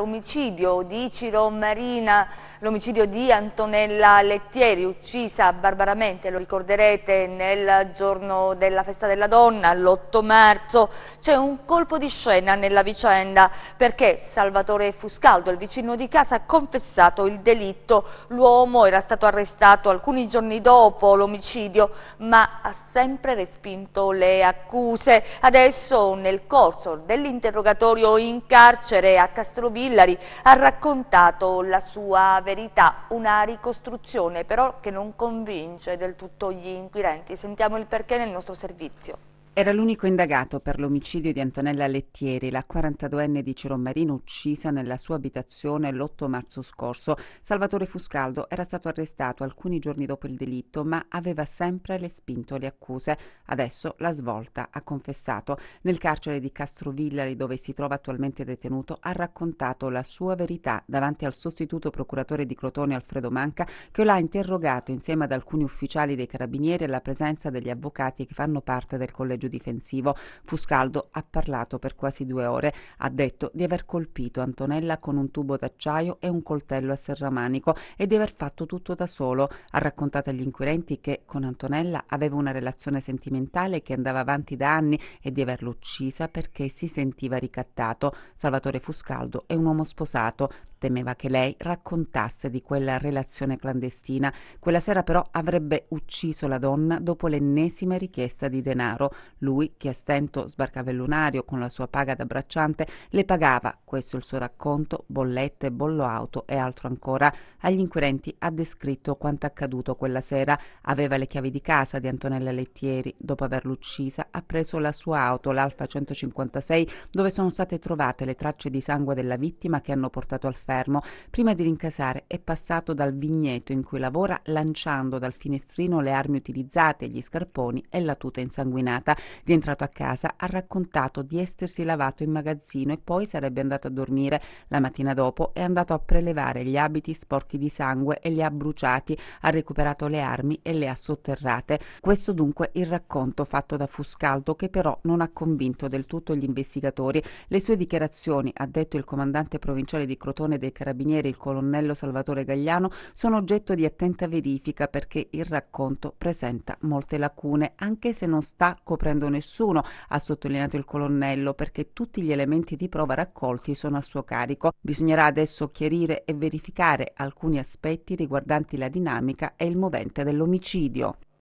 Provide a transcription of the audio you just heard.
L'omicidio di Ciro Marina, l'omicidio di Antonella Lettieri, uccisa barbaramente, lo ricorderete, nel giorno della festa della donna, l'8 marzo, c'è un colpo di scena nella vicenda perché Salvatore Fuscaldo, il vicino di casa, ha confessato il delitto. L'uomo era stato arrestato alcuni giorni dopo l'omicidio, ma ha sempre respinto le accuse. Adesso, nel corso dell'interrogatorio in carcere a Castroville, Sillari ha raccontato la sua verità, una ricostruzione però che non convince del tutto gli inquirenti. Sentiamo il perché nel nostro servizio. Era l'unico indagato per l'omicidio di Antonella Lettieri, la 42enne di Cirommarino uccisa nella sua abitazione l'8 marzo scorso. Salvatore Fuscaldo era stato arrestato alcuni giorni dopo il delitto, ma aveva sempre respinto le accuse. Adesso la svolta, ha confessato. Nel carcere di Castrovillari, dove si trova attualmente detenuto, ha raccontato la sua verità davanti al sostituto procuratore di Crotone Alfredo Manca, che lo interrogato insieme ad alcuni ufficiali dei carabinieri alla presenza degli avvocati che fanno parte del collegio difensivo. Fuscaldo ha parlato per quasi due ore, ha detto di aver colpito Antonella con un tubo d'acciaio e un coltello a serramanico e di aver fatto tutto da solo. Ha raccontato agli inquirenti che con Antonella aveva una relazione sentimentale che andava avanti da anni e di averla uccisa perché si sentiva ricattato. Salvatore Fuscaldo è un uomo sposato, temeva che lei raccontasse di quella relazione clandestina. Quella sera però avrebbe ucciso la donna dopo l'ennesima richiesta di denaro. Lui, che a stento sbarcava il lunario con la sua paga da bracciante, le pagava, questo il suo racconto, bollette, bollo auto e altro ancora. Agli inquirenti ha descritto quanto accaduto quella sera. Aveva le chiavi di casa di Antonella Lettieri. Dopo averla uccisa, ha preso la sua auto, l'Alfa 156, dove sono state trovate le tracce di sangue della vittima che hanno portato al ferro fermo prima di rincasare è passato dal vigneto in cui lavora lanciando dal finestrino le armi utilizzate, gli scarponi e la tuta insanguinata. Rientrato a casa ha raccontato di essersi lavato in magazzino e poi sarebbe andato a dormire. La mattina dopo è andato a prelevare gli abiti sporchi di sangue e li ha bruciati, ha recuperato le armi e le ha sotterrate. Questo dunque il racconto fatto da Fuscaldo che però non ha convinto del tutto gli investigatori. Le sue dichiarazioni, ha detto il comandante provinciale di Crotone dei carabinieri il colonnello Salvatore Gagliano sono oggetto di attenta verifica perché il racconto presenta molte lacune, anche se non sta coprendo nessuno, ha sottolineato il colonnello, perché tutti gli elementi di prova raccolti sono a suo carico. Bisognerà adesso chiarire e verificare alcuni aspetti riguardanti la dinamica e il movente dell'omicidio.